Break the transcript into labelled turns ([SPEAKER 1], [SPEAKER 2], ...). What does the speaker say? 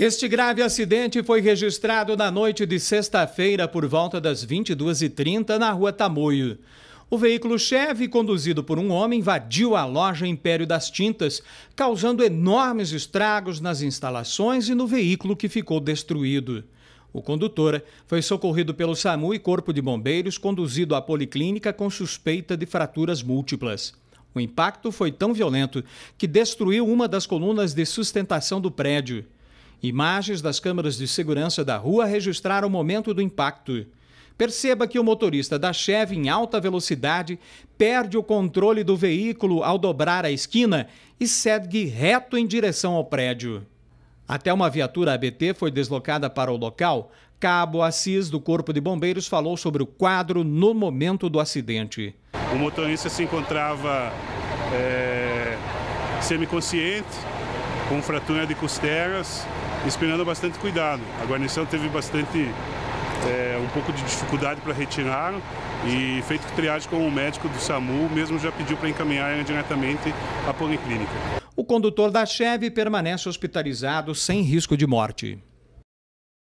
[SPEAKER 1] Este grave acidente foi registrado na noite de sexta-feira, por volta das 22h30, na rua Tamoio. O veículo-chefe, conduzido por um homem, invadiu a loja Império das Tintas, causando enormes estragos nas instalações e no veículo que ficou destruído. O condutor foi socorrido pelo SAMU e Corpo de Bombeiros, conduzido à policlínica com suspeita de fraturas múltiplas. O impacto foi tão violento que destruiu uma das colunas de sustentação do prédio. Imagens das câmeras de segurança da rua registraram o momento do impacto. Perceba que o motorista da Chevy em alta velocidade perde o controle do veículo ao dobrar a esquina e segue reto em direção ao prédio. Até uma viatura ABT foi deslocada para o local. Cabo Assis, do Corpo de Bombeiros, falou sobre o quadro no momento
[SPEAKER 2] do acidente. O motorista se encontrava é, semiconsciente, com fratura de costelas, esperando bastante cuidado. A guarnição teve bastante é, um pouco de dificuldade para retirar e feito triagem com o médico do SAMU, mesmo já pediu para encaminhar diretamente à policlínica.
[SPEAKER 1] O condutor da Cheve permanece hospitalizado sem risco de morte.